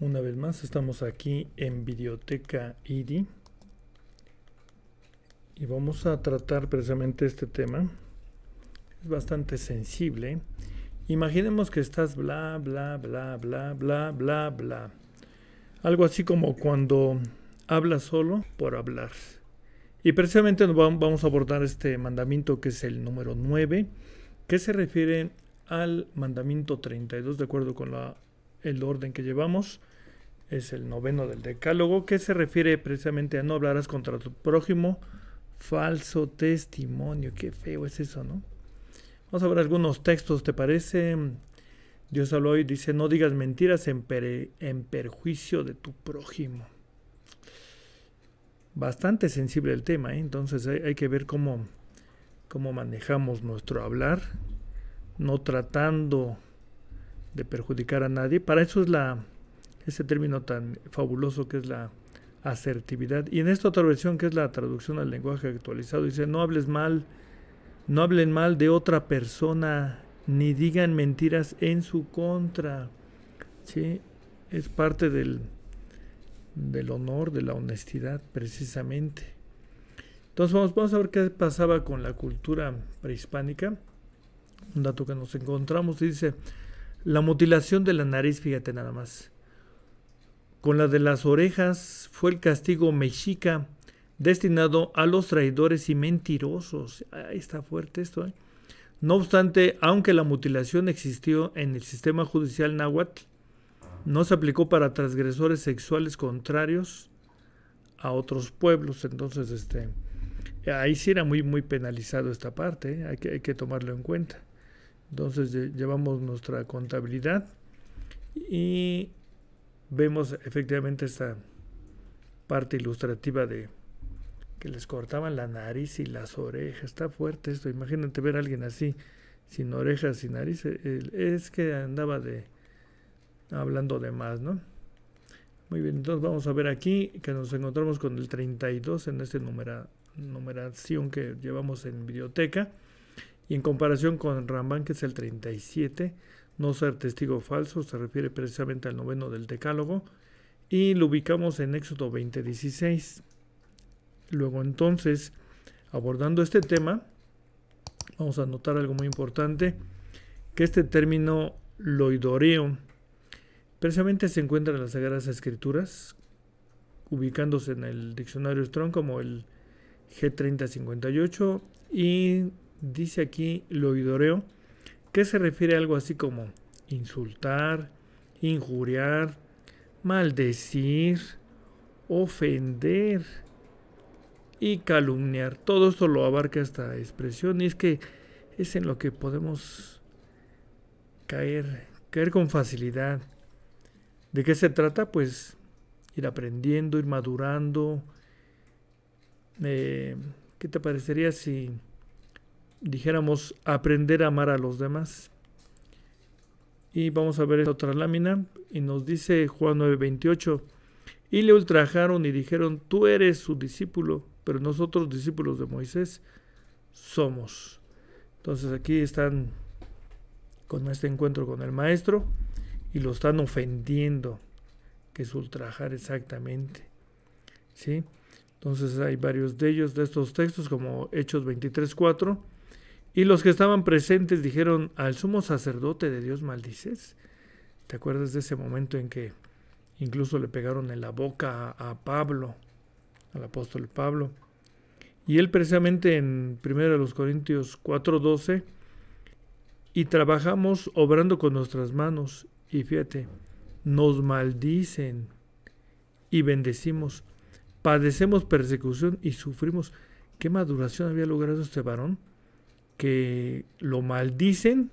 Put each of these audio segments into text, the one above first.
Una vez más estamos aquí en Videoteca ID y vamos a tratar precisamente este tema. Es bastante sensible. Imaginemos que estás bla, bla, bla, bla, bla, bla, bla. Algo así como cuando hablas solo por hablar. Y precisamente vamos a abordar este mandamiento que es el número 9, que se refiere al mandamiento 32 de acuerdo con la el orden que llevamos es el noveno del decálogo, que se refiere precisamente a no hablarás contra tu prójimo, falso testimonio, qué feo es eso, ¿no? Vamos a ver algunos textos, ¿te parece? Dios habló y dice, no digas mentiras en, perjuicio de tu prójimo. Bastante sensible el tema, ¿eh? entonces hay, que ver cómo manejamos nuestro hablar, no tratando de perjudicar a nadie. Para eso es la, ese término tan fabuloso que es la asertividad. Y en esta otra versión que es la traducción al lenguaje actualizado, dice, no hables mal, no hablen mal de otra persona, ni digan mentiras en su contra. ¿Sí? Es parte del, del honor, de la honestidad, precisamente. Entonces vamos, vamos a ver qué pasaba con la cultura prehispánica. Un dato que nos encontramos dice, la mutilación de la nariz, fíjate nada más. Con la de las orejas fue el castigo mexica destinado a los traidores y mentirosos. Ahí está fuerte esto. ¿eh? No obstante, aunque la mutilación existió en el sistema judicial náhuatl, no se aplicó para transgresores sexuales contrarios a otros pueblos. Entonces, este, ahí sí era muy, muy penalizado esta parte, ¿eh? hay, que, hay que tomarlo en cuenta. Entonces llevamos nuestra contabilidad y vemos efectivamente esta parte ilustrativa de que les cortaban la nariz y las orejas. Está fuerte esto. Imagínate ver a alguien así, sin orejas, sin nariz. Eh, es que andaba de hablando de más, ¿no? Muy bien, entonces vamos a ver aquí que nos encontramos con el 32 en esta numeración que llevamos en biblioteca y en comparación con Ramán, que es el 37, no ser testigo falso, se refiere precisamente al noveno del Decálogo, y lo ubicamos en Éxodo 20:16. Luego entonces, abordando este tema, vamos a notar algo muy importante, que este término loidoreo precisamente se encuentra en las Sagradas Escrituras, ubicándose en el diccionario Strong como el G3058 y dice aquí lo idoreo. que se refiere a algo así como insultar, injuriar, maldecir, ofender y calumniar. Todo esto lo abarca esta expresión y es que es en lo que podemos caer, caer con facilidad. ¿De qué se trata? Pues ir aprendiendo, ir madurando. Eh, ¿Qué te parecería si dijéramos, aprender a amar a los demás. Y vamos a ver otra lámina. Y nos dice Juan 9:28. Y le ultrajaron y dijeron, tú eres su discípulo, pero nosotros discípulos de Moisés somos. Entonces aquí están con este encuentro con el maestro y lo están ofendiendo, que es ultrajar exactamente. ¿Sí? Entonces hay varios de ellos, de estos textos, como Hechos 23.4 y los que estaban presentes dijeron, al sumo sacerdote de Dios maldices. ¿Te acuerdas de ese momento en que incluso le pegaron en la boca a, Pablo, al apóstol Pablo? Y él precisamente en 1 Corintios 4:12, y trabajamos obrando con nuestras manos, y fíjate, nos maldicen y bendecimos, padecemos persecución y sufrimos. ¿Qué maduración había logrado este varón? que lo maldicen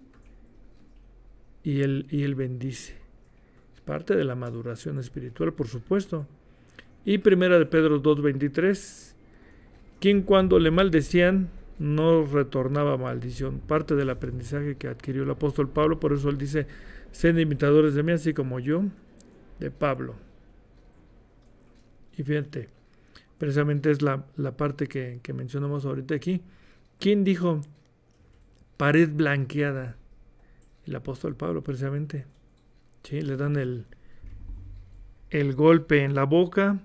y él, y bendice. Es parte de la maduración espiritual, por supuesto. Y primera de Pedro 2.23, quien cuando le maldecían no retornaba maldición, parte del aprendizaje que adquirió el apóstol Pablo, por eso él dice, sean imitadores de mí, así como yo, de Pablo. Y fíjate, precisamente es la, parte que, que mencionamos ahorita aquí. ¿Quién dijo, pared blanqueada. El apóstol Pablo, precisamente. ¿sí? Le dan el, el golpe en la boca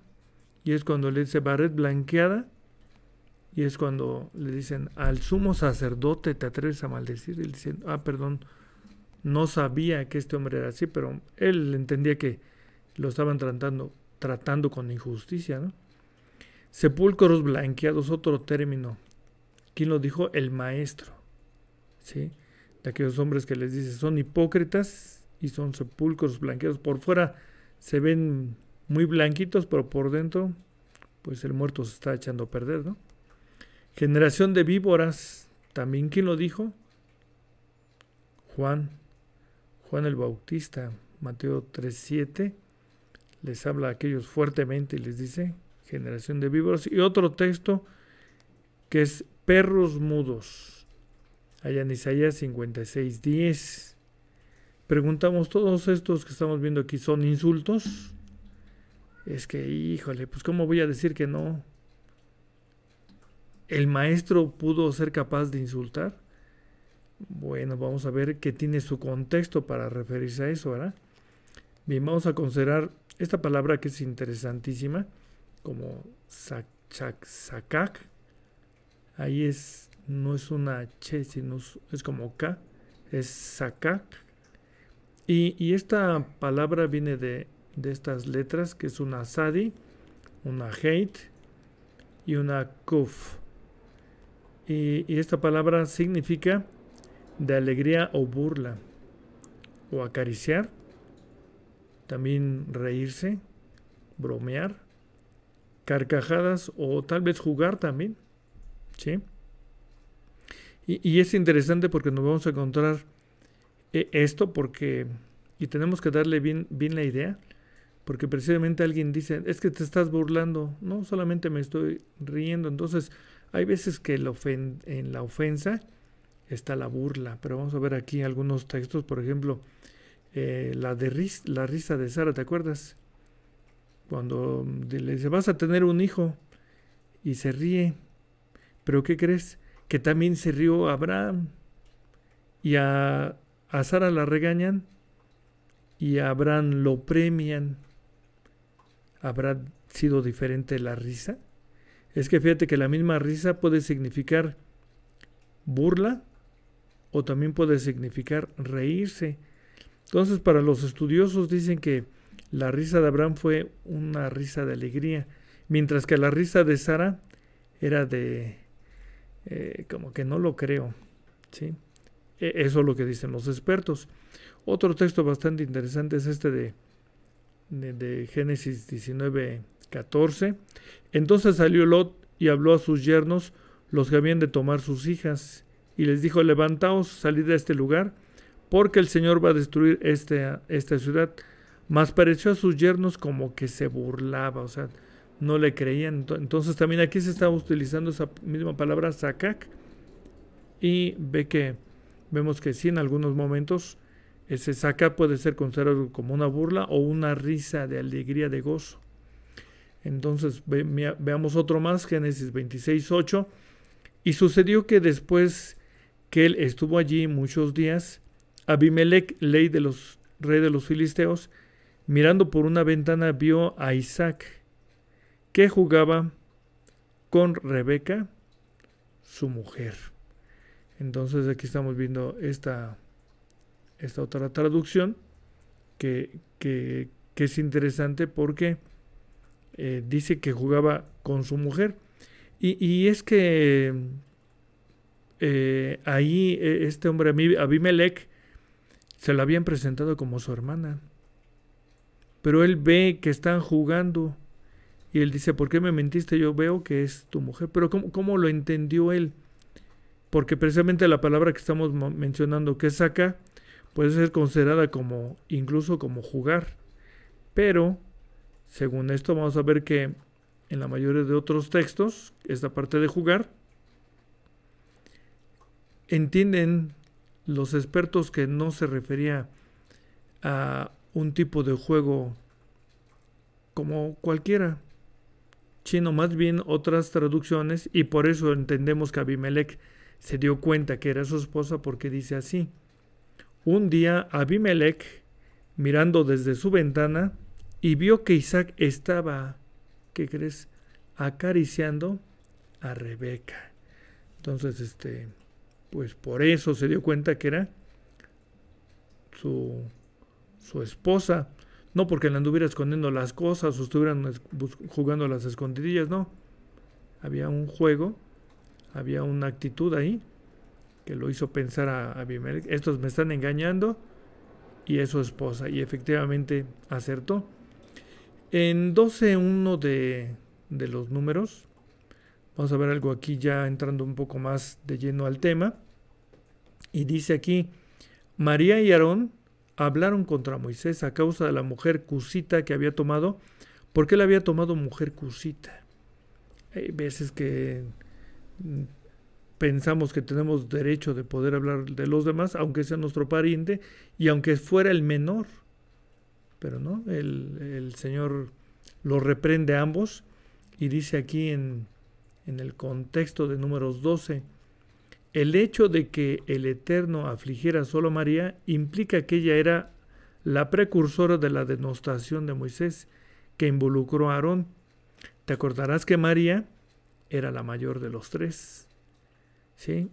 y es cuando le dice pared blanqueada. Y es cuando le dicen al sumo sacerdote, ¿te atreves a maldecir? le ah, perdón, no sabía que este hombre era así, pero él entendía que lo estaban tratando, tratando con injusticia, ¿no? Sepulcros blanqueados, otro término. ¿Quién lo dijo? El maestro. De aquellos hombres que les dice, son hipócritas y son sepulcros blanqueados. Por fuera se ven muy blanquitos, pero por dentro, pues el muerto se está echando a perder, ¿no? Generación de víboras, también quien lo dijo? Juan, Juan el Bautista, Mateo 3:7, les habla a aquellos fuertemente y les dice, generación de víboras. Y otro texto que es perros mudos allá en Isaías 56.10 Preguntamos, ¿todos estos que estamos viendo aquí son insultos? Es que, híjole, pues ¿cómo voy a decir que no? ¿El maestro pudo ser capaz de insultar? Bueno, vamos a ver qué tiene su contexto para referirse a eso, ¿verdad? Bien, vamos a considerar esta palabra que es interesantísima, como sac, Ahí es no es una Che, sino es como K, es Sakak. Y, esta palabra viene de, estas letras, que es una Sadi, una Hate y una Kuf. Y, y esta palabra significa de alegría o burla, o acariciar, también reírse, bromear, carcajadas o tal vez jugar también. ¿Sí? Y, es interesante porque nos vamos a encontrar eh, esto porque, y tenemos que darle bien, bien la idea, porque precisamente alguien dice, es que te estás burlando, no solamente me estoy riendo, entonces hay veces que en la ofensa está la burla, pero vamos a ver aquí algunos textos, por ejemplo, eh, la, de la risa de Sara, ¿te acuerdas? Cuando mm, le dice, vas a tener un hijo y se ríe, pero ¿qué crees? que también se rió Abraham y a, Sara la regañan y a Abraham lo premian. ¿Habrá sido diferente la risa? Es que fíjate que la misma risa puede significar burla o también puede significar reírse. Entonces para los estudiosos dicen que la risa de Abraham fue una risa de alegría, mientras que la risa de Sara era de eh, como que no lo creo. ¿sí? E, eso es lo que dicen los expertos. Otro texto bastante interesante es este de, de, Génesis 19, 14. Entonces salió Lot y habló a sus yernos, los que habían de tomar sus hijas, y les dijo, levantaos, salid de este lugar, porque el Señor va a destruir este, esta ciudad. Mas pareció a sus yernos como que se burlaba, o sea, no le creían. Entonces también aquí se estaba utilizando esa misma palabra sacac y ve que vemos que sí en algunos momentos ese saca puede ser considerado como una burla o una risa de alegría, de gozo. Entonces veamos otro más, Génesis 26, 8. Y sucedió que después que él estuvo allí muchos días, Abimelech, ley de los, rey de los filisteos, mirando por una ventana, vio a Isaac que jugaba con Rebeca, su mujer. Entonces aquí estamos viendo esta, esta otra traducción que, es interesante porque eh, dice que jugaba con su mujer. Y, es que eh, ahí e, este hombre Abimelech se la habían presentado como su hermana. Pero él ve que están jugando y él dice, ¿por qué me mentiste? Yo veo que es tu mujer. Pero ¿cómo, lo entendió él? Porque precisamente la palabra que estamos mencionando, que es saca, puede ser considerada como, incluso como jugar. Pero, según esto, vamos a ver que en la mayoría de otros textos, esta parte de jugar, entienden los expertos que no se refería a un tipo de juego como cualquiera, sino más bien otras traducciones, y por eso entendemos que Abimelech se dio cuenta que era su esposa porque dice así. Un día Abimelech, mirando desde su ventana, y vio que Isaac estaba, ¿qué crees?, acariciando a Rebeca. Entonces, este, pues por eso se dio cuenta que era su, su esposa. No porque le anduviera escondiendo las cosas o estuvieran jugando las escondidillas, no. Había un juego, había una actitud ahí que lo hizo pensar a Abimelech, estos me están engañando y es su esposa. Y efectivamente acertó. En 12.1 de, de los números, vamos a ver algo aquí ya entrando un poco más de lleno al tema. Y dice aquí, María y Aarón hablaron contra Moisés a causa de la mujer cusita que había tomado, porque él había tomado mujer cusita. Hay veces que mm, pensamos que tenemos derecho de poder hablar de los demás, aunque sea nuestro pariente y aunque fuera el menor. Pero no, el, Señor lo reprende a ambos y dice aquí en, en el contexto de números 12, el hecho de que el Eterno afligiera solo a María implica que ella era la precursora de la denostación de Moisés que involucró a Aarón. Te acordarás que María era la mayor de los tres. ¿Sí?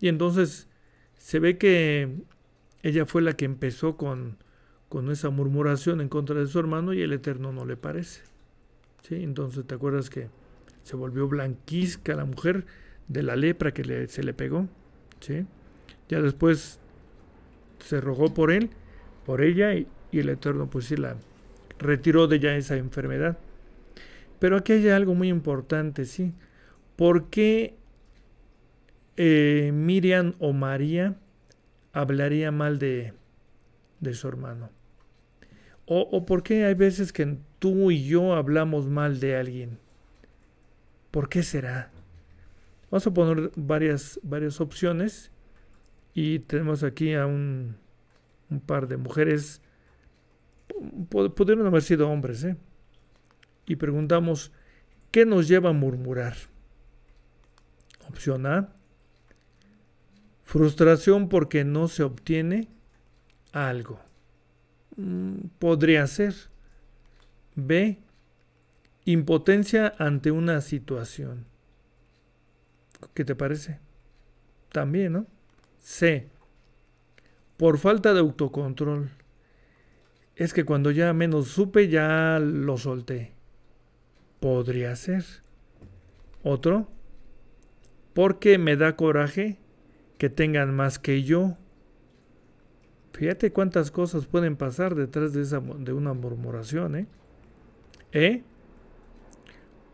Y entonces se ve que ella fue la que empezó con, con esa murmuración en contra de su hermano y el Eterno no le parece. ¿Sí? Entonces te acuerdas que se volvió blanquizca la mujer de la lepra que se le pegó. ¿sí? Ya después se rogó por él, por ella, y, el Eterno pues sí la retiró de ella esa enfermedad. Pero aquí hay algo muy importante, ¿sí? ¿Por qué eh, Miriam o María hablaría mal de, su hermano? O, ¿O por qué hay veces que tú y yo hablamos mal de alguien? ¿Por qué será? Vamos a poner varias, varias opciones y tenemos aquí a un, par de mujeres, pudieron haber sido hombres, ¿eh? y preguntamos, ¿qué nos lleva a murmurar? Opción A, frustración porque no se obtiene algo. Mm, podría ser. B, impotencia ante una situación. ¿Qué te parece? También, ¿no? C. Por falta de autocontrol. Es que cuando ya menos supe, ya lo solté. Podría ser. Otro. Porque me da coraje que tengan más que yo. Fíjate cuántas cosas pueden pasar detrás de, esa, de una murmuración. ¿eh? ¿Eh?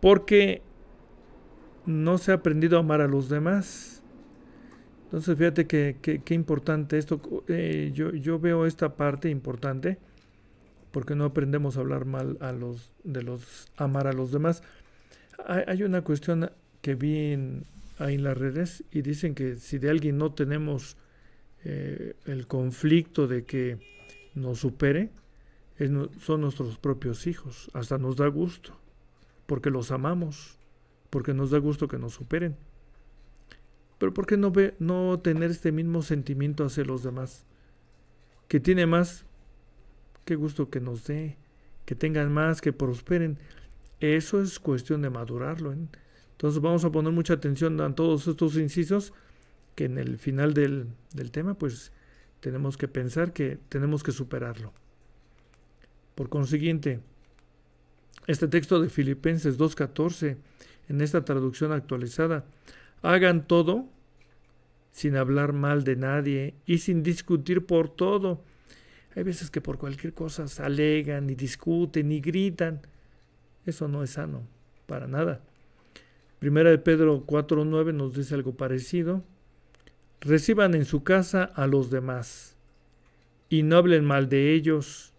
Porque no se ha aprendido a amar a los demás. Entonces fíjate qué importante esto, eh, yo, veo esta parte importante, porque no aprendemos a hablar mal a los, de los, amar a los demás. Hay, una cuestión que vi en, ahí en las redes y dicen que si de alguien no tenemos eh, el conflicto de que nos supere, son nuestros propios hijos, hasta nos da gusto, porque los amamos porque nos da gusto que nos superen. Pero ¿por qué no, ve, no tener este mismo sentimiento hacia los demás? Que tiene más, qué gusto que nos dé, que tengan más, que prosperen. Eso es cuestión de madurarlo. ¿eh? Entonces vamos a poner mucha atención a todos estos incisos que en el final del, del tema pues tenemos que pensar que tenemos que superarlo. Por consiguiente, este texto de Filipenses 2.14 en esta traducción actualizada, hagan todo sin hablar mal de nadie y sin discutir por todo. Hay veces que por cualquier cosa se alegan y discuten y gritan. Eso no es sano, para nada. Primera de Pedro 4.9 nos dice algo parecido. Reciban en su casa a los demás y no hablen mal de ellos,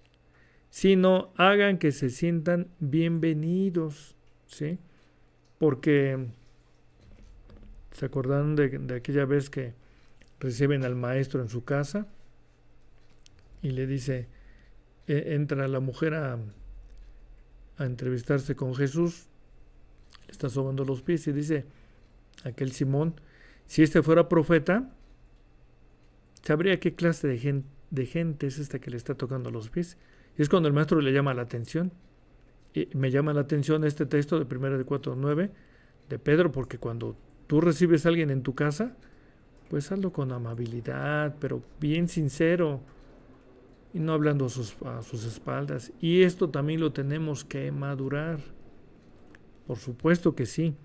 sino hagan que se sientan bienvenidos. ¿Sí? porque se acordaron de, aquella vez que reciben al maestro en su casa y le dice, e, entra la mujer a, entrevistarse con Jesús, le está sobando los pies y dice, aquel Simón, si este fuera profeta, sabría qué clase de, gente, de gente es esta que le está tocando los pies. Y es cuando el maestro le llama la atención me llama la atención este texto de 1 de 4.9 de Pedro, porque cuando tú recibes a alguien en tu casa, pues hazlo con amabilidad, pero bien sincero, y no hablando a sus, a sus espaldas. Y esto también lo tenemos que madurar. Por supuesto que sí.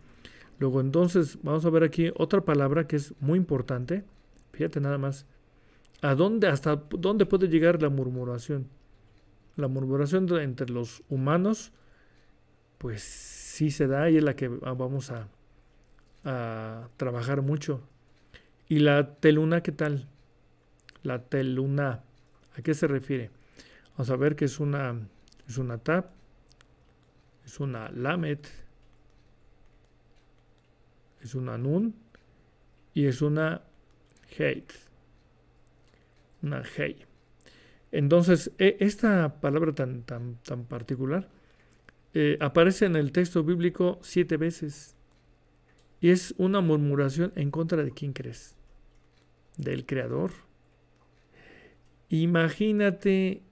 Luego entonces vamos a ver aquí otra palabra que es muy importante. Fíjate nada más. ¿A dónde, hasta dónde puede llegar la murmuración? la murmuración entre los humanos, pues sí se da y es la que vamos a, trabajar mucho. ¿Y la teluna qué tal? La teluna, ¿a qué se refiere? Vamos a ver que es una, es una tap es una lamet, es una nun y es una hate, una hey. Entonces, e, esta palabra tan, tan, tan particular eh, aparece en el texto bíblico siete veces y es una murmuración en contra de quién crees, del Creador. Imagínate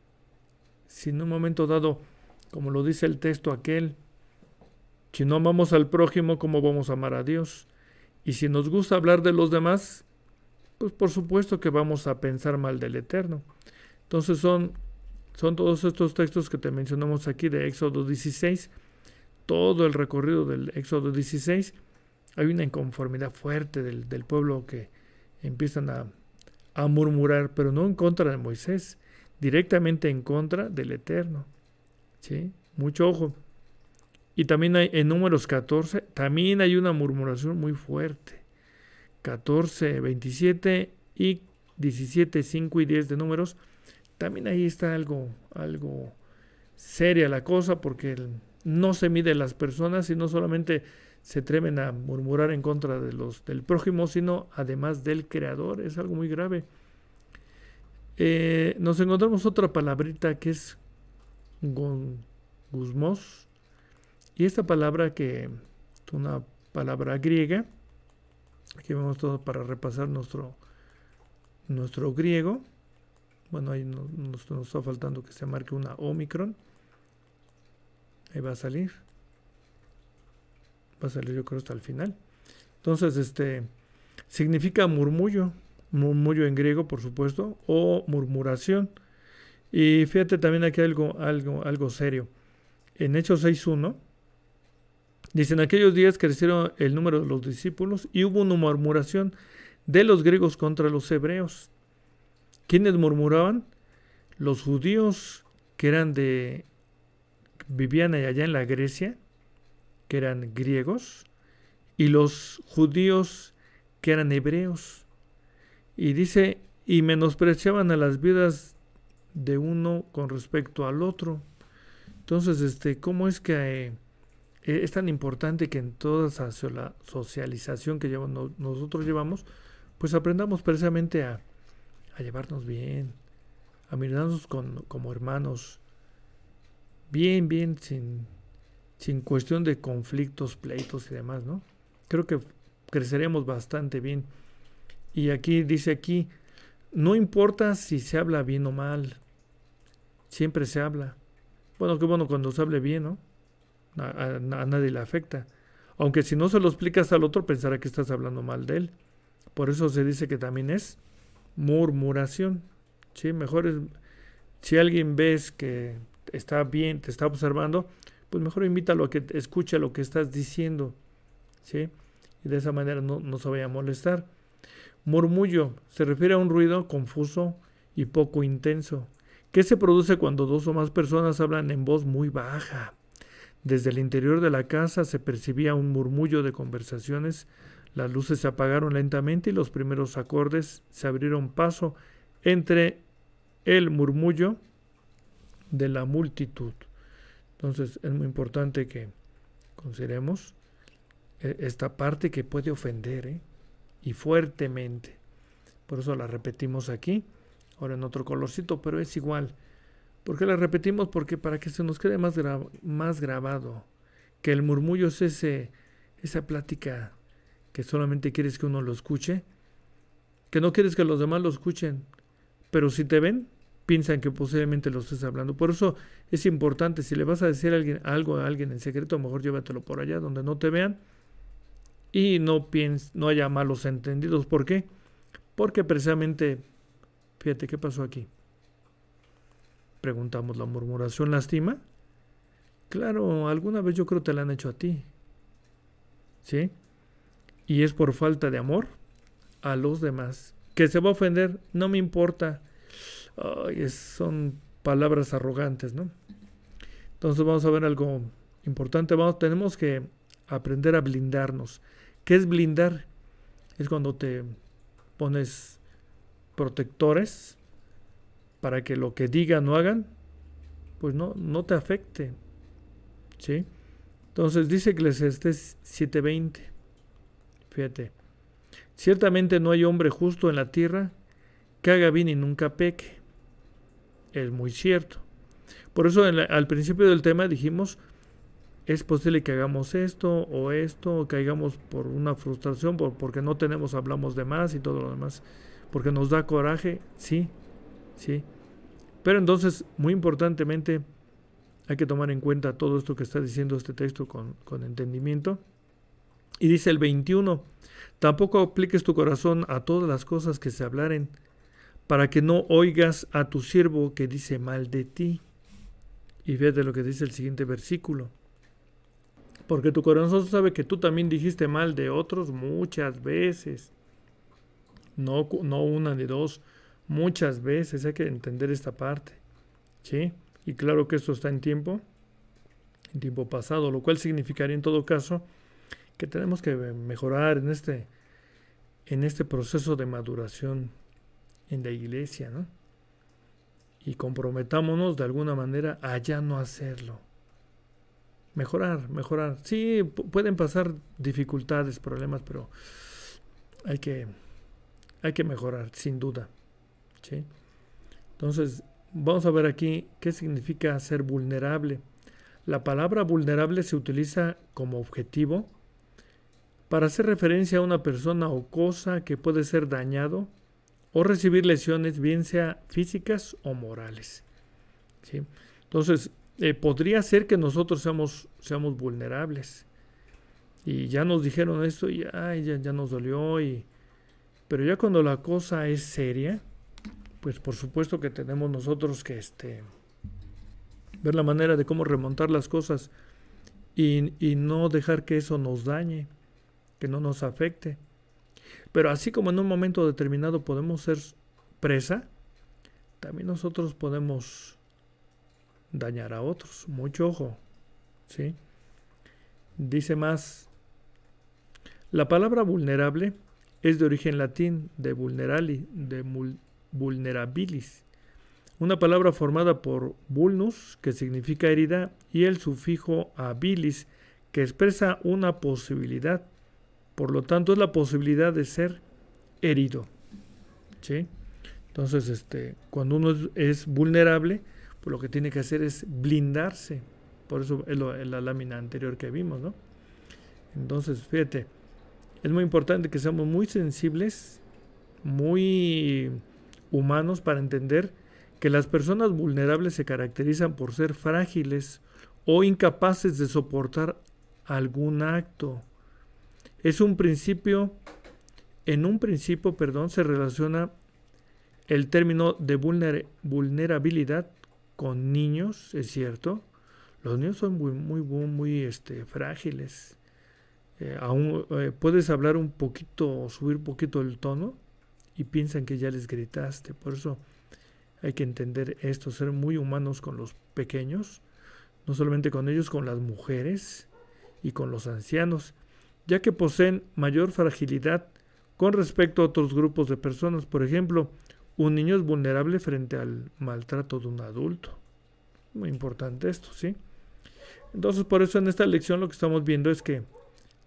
si en un momento dado, como lo dice el texto aquel, si no amamos al prójimo, ¿cómo vamos a amar a Dios? Y si nos gusta hablar de los demás, pues por supuesto que vamos a pensar mal del Eterno. Entonces son, son todos estos textos que te mencionamos aquí de Éxodo 16, todo el recorrido del Éxodo 16. Hay una inconformidad fuerte del, pueblo que empiezan a, a murmurar, pero no en contra de Moisés, directamente en contra del Eterno. ¿Sí? Mucho ojo. Y también hay, en números 14, también hay una murmuración muy fuerte. 14, 27 y 17, 5 y 10 de números también ahí está algo, algo seria la cosa porque no se mide las personas, y no solamente se atreven a murmurar en contra de los, del prójimo, sino además del creador. Es algo muy grave. Eh, nos encontramos otra palabrita que es guzmos. Y esta palabra que es una palabra griega. Aquí vemos todo para repasar nuestro, nuestro griego. Bueno, ahí nos, está faltando que se marque una Omicron. Ahí va a salir. Va a salir yo creo hasta el final. Entonces, este significa murmullo. Murmullo en griego, por supuesto, o murmuración. Y fíjate también aquí algo, algo, algo serio. En Hechos 6.1, dicen, aquellos días crecieron el número de los discípulos y hubo una murmuración de los griegos contra los hebreos ¿Quiénes murmuraban? Los judíos que eran de vivían allá en la Grecia, que eran griegos, y los judíos que eran hebreos. Y dice, y menospreciaban a las vidas de uno con respecto al otro. Entonces, este, ¿cómo es que eh, es tan importante que en toda la socialización que llevamos, nosotros llevamos, pues aprendamos precisamente a, a llevarnos bien, a mirarnos como hermanos, bien, bien, sin, sin cuestión de conflictos, pleitos y demás, ¿no? Creo que creceremos bastante bien. Y aquí dice aquí, no importa si se habla bien o mal, siempre se habla. Bueno, qué bueno cuando se hable bien, ¿no? a, nadie le afecta. Aunque si no se lo explicas al otro, pensará que estás hablando mal de él. Por eso se dice que también es murmuración. Mejor es, si alguien ves que está bien, te está observando, pues mejor invítalo a que escuche lo que estás diciendo. ¿sí? Y de esa manera no, no se vaya a molestar. Murmullo se refiere a un ruido confuso y poco intenso, que se produce cuando dos o más personas hablan en voz muy baja. Desde el interior de la casa se percibía un murmullo de conversaciones las luces se apagaron lentamente y los primeros acordes se abrieron paso entre el murmullo de la multitud. Entonces es muy importante que consideremos eh, esta parte que puede ofender ¿eh? y fuertemente. Por eso la repetimos aquí, ahora en otro colorcito, pero es igual. ¿Por qué la repetimos? Porque para que se nos quede más, más grabado, que el murmullo es ese, esa plática que solamente quieres que uno lo escuche, que no quieres que los demás lo escuchen, pero si te ven, piensan que posiblemente lo estés hablando. Por eso es importante, si le vas a decir algo a alguien en secreto, mejor llévatelo por allá donde no te vean y no, no haya malos entendidos. ¿Por qué? Porque precisamente, fíjate, ¿qué pasó aquí? Preguntamos, ¿la murmuración lástima. Claro, alguna vez yo creo te la han hecho a ti. ¿Sí? y es por falta de amor a los demás. Que se va a ofender, no me importa. son palabras arrogantes, ¿no? Entonces vamos a ver algo importante. Vamos, tenemos que aprender a blindarnos. ¿Qué es blindar? Es cuando te pones protectores para que lo que digan o hagan, pues no, no te afecte. ¿Sí? Entonces dice Eclesiastes 7:20. Fíjate. Ciertamente no hay hombre justo en la tierra que haga bien y nunca peque. Es muy cierto. Por eso al principio del tema dijimos, es posible que hagamos esto o esto, o caigamos por una frustración, por, porque no tenemos, hablamos de más y todo lo demás, porque nos da coraje, sí, sí. Pero entonces, muy importantemente, hay que tomar en cuenta todo esto que está diciendo este texto con, con entendimiento. Y dice el 21, tampoco apliques tu corazón a todas las cosas que se hablaren, para que no oigas a tu siervo que dice mal de ti. Y fíjate lo que dice el siguiente versículo. Porque tu corazón sabe que tú también dijiste mal de otros muchas veces. No, no una ni dos, muchas veces. Hay que entender esta parte. ¿Sí? Y claro que esto está en tiempo, en tiempo pasado, lo cual significaría en todo caso que tenemos que mejorar en este, en este proceso de maduración en la iglesia, ¿no? Y comprometámonos de alguna manera a ya no hacerlo. Mejorar, mejorar. Sí, pueden pasar dificultades, problemas, pero hay que, hay que mejorar, sin duda. Entonces, vamos a ver aquí qué significa ser vulnerable. La palabra vulnerable se utiliza como objetivo para hacer referencia a una persona o cosa que puede ser dañado o recibir lesiones, bien sea físicas o morales. Entonces, eh, podría ser que nosotros seamos, seamos vulnerables. Y ya nos dijeron esto y ay, ya, nos dolió. Y... Pero ya cuando la cosa es seria, pues por supuesto que tenemos nosotros que este, ver la manera de cómo remontar las cosas y, y no dejar que eso nos dañe que no nos afecte. Pero así como en un momento determinado podemos ser presa, también nosotros podemos dañar a otros. Mucho ojo. ¿sí? Dice más, la palabra vulnerable es de origen latín de vulnerali, de vulnerabilis, una palabra formada por vulnus, que significa herida, y el sufijo abilis, que expresa una posibilidad. Por lo tanto, es la posibilidad de ser herido. Entonces, este, cuando uno es, vulnerable, pues lo que tiene que hacer es blindarse. Por eso es, la lámina anterior que vimos, ¿no? Entonces, fíjate, es muy importante que seamos muy sensibles, muy humanos para entender que las personas vulnerables se caracterizan por ser frágiles o incapaces de soportar algún acto es un principio, en un principio, perdón, se relaciona el término de vulnerabilidad con niños, es cierto. Los niños son muy, muy, muy, este, frágiles. Eh, aún, eh, puedes hablar un poquito, subir un poquito el tono y piensan que ya les gritaste. Por eso hay que entender esto, ser muy humanos con los pequeños, no solamente con ellos, con las mujeres y con los ancianos ya que poseen mayor fragilidad con respecto a otros grupos de personas. Por ejemplo, un niño es vulnerable frente al maltrato de un adulto. Muy importante esto, ¿sí? Entonces, por eso en esta lección lo que estamos viendo es que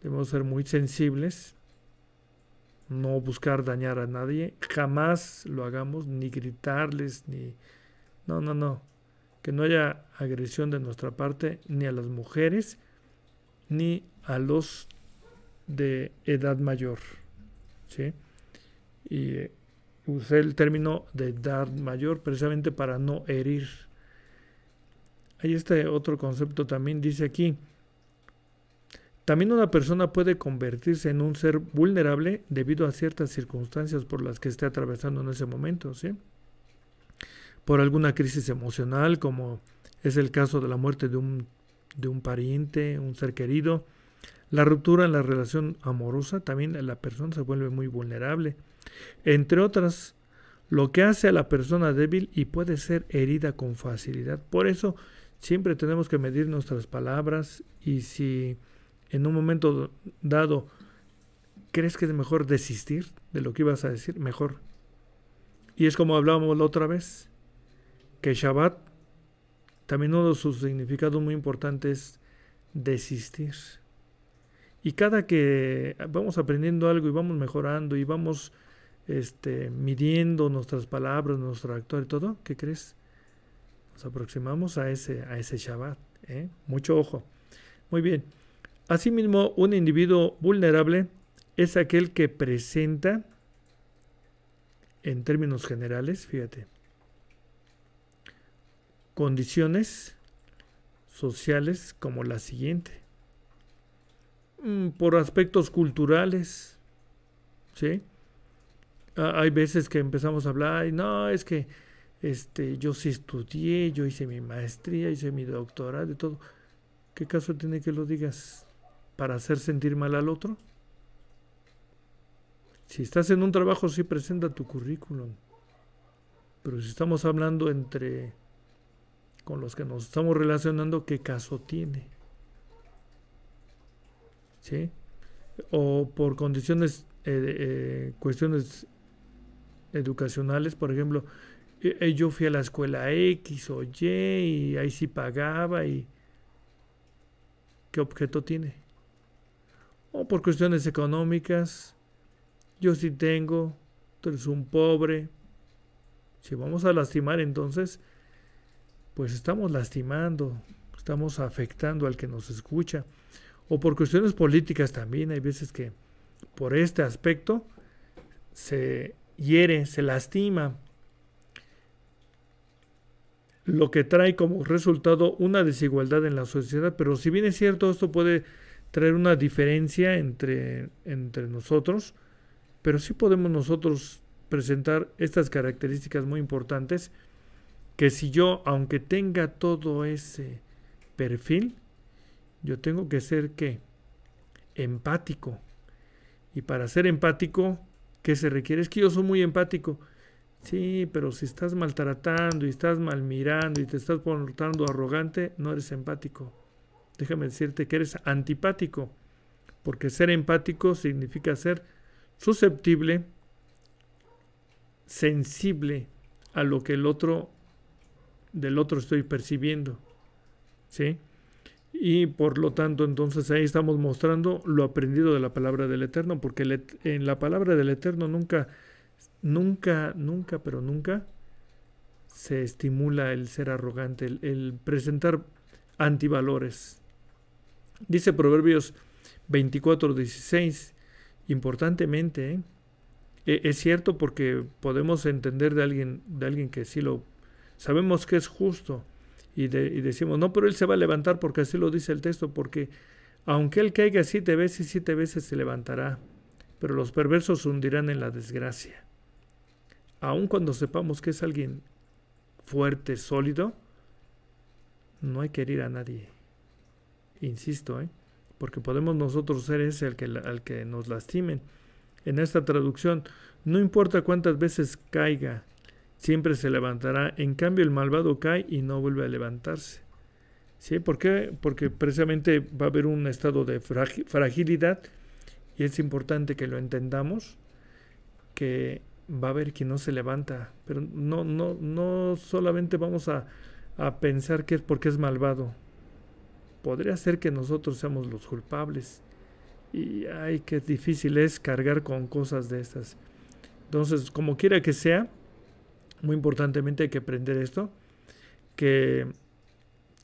debemos ser muy sensibles, no buscar dañar a nadie, jamás lo hagamos, ni gritarles, ni... No, no, no. Que no haya agresión de nuestra parte ni a las mujeres, ni a los de edad mayor. Y eh, usé el término de edad mayor precisamente para no herir. Hay este otro concepto también, dice aquí. También una persona puede convertirse en un ser vulnerable debido a ciertas circunstancias por las que esté atravesando en ese momento, ¿sí? Por alguna crisis emocional, como es el caso de la muerte de un, de un pariente, un ser querido, la ruptura en la relación amorosa también la persona se vuelve muy vulnerable. Entre otras, lo que hace a la persona débil y puede ser herida con facilidad. Por eso siempre tenemos que medir nuestras palabras y si en un momento dado crees que es mejor desistir de lo que ibas a decir, mejor. Y es como hablábamos la otra vez, que Shabbat, también uno de sus significados muy importantes es desistir. Y cada que vamos aprendiendo algo y vamos mejorando y vamos este, midiendo nuestras palabras, nuestro actuar y todo, ¿qué crees? Nos aproximamos a ese, a ese Shabbat. ¿eh? Mucho ojo. Muy bien. Asimismo, un individuo vulnerable es aquel que presenta, en términos generales, fíjate, condiciones sociales como las siguientes. Mm, por aspectos culturales. ¿sí? Hay veces que empezamos a hablar, y no, es que este, yo sí estudié, yo hice mi maestría, hice mi doctorado y todo. ¿Qué caso tiene que lo digas? ¿Para hacer sentir mal al otro? Si estás en un trabajo, sí presenta tu currículum. Pero si estamos hablando entre con los que nos estamos relacionando, ¿qué caso tiene? O por condiciones, eh, eh, cuestiones educacionales, por ejemplo, eh, yo fui a la escuela X o Y y ahí sí pagaba y ¿qué objeto tiene? O por cuestiones económicas, yo sí tengo, tú eres un pobre. Si vamos a lastimar entonces, pues estamos lastimando, estamos afectando al que nos escucha o por cuestiones políticas también. Hay veces que por este aspecto se hiere, se lastima. Lo que trae como resultado una desigualdad en la sociedad. Pero si bien es cierto, esto puede traer una diferencia entre, entre nosotros. Pero sí podemos nosotros presentar estas características muy importantes. Que si yo, aunque tenga todo ese perfil, yo tengo que ser qué? Empático. Y para ser empático, ¿qué se requiere? Es que yo soy muy empático. Sí, pero si estás maltratando y estás malmirando y te estás portando arrogante, no eres empático. Déjame decirte que eres antipático, porque ser empático significa ser susceptible, sensible a lo que el otro del otro estoy percibiendo. ¿Sí? Y por lo tanto, entonces ahí estamos mostrando lo aprendido de la palabra del Eterno, porque en la palabra del Eterno nunca, nunca, nunca, pero nunca se estimula el ser arrogante, el, presentar antivalores. Dice Proverbios 24, 16, importantemente, ¿eh? e-, es cierto porque podemos entender de alguien, de alguien que sí lo sabemos que es justo, y, decimos, no, pero él se va a levantar porque así lo dice el texto, porque aunque él caiga siete veces, siete veces se levantará, pero los perversos hundirán en la desgracia. Aun cuando sepamos que es alguien fuerte, sólido, no hay que herir a nadie. Insisto, ¿eh? porque podemos nosotros ser ese que, al que nos lastimen. En esta traducción, no importa cuántas veces caiga, siempre se levantará. En cambio, el malvado cae y no vuelve a levantarse. ¿Sí? ¿Por qué? Porque precisamente va a haber un estado de fragilidad y es importante que lo entendamos, que va a haber quien no se levanta, pero no, no, no solamente vamos a, a pensar que es porque es malvado. Podría ser que nosotros seamos los culpables. Y ay, qué difícil es cargar con cosas de estas. Entonces, como quiera que sea, muy importantemente hay que aprender esto, que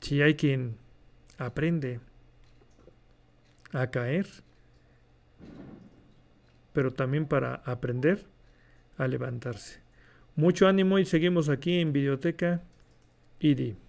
si hay quien aprende a caer, pero también para aprender a levantarse. Mucho ánimo y seguimos aquí en Videoteca ID.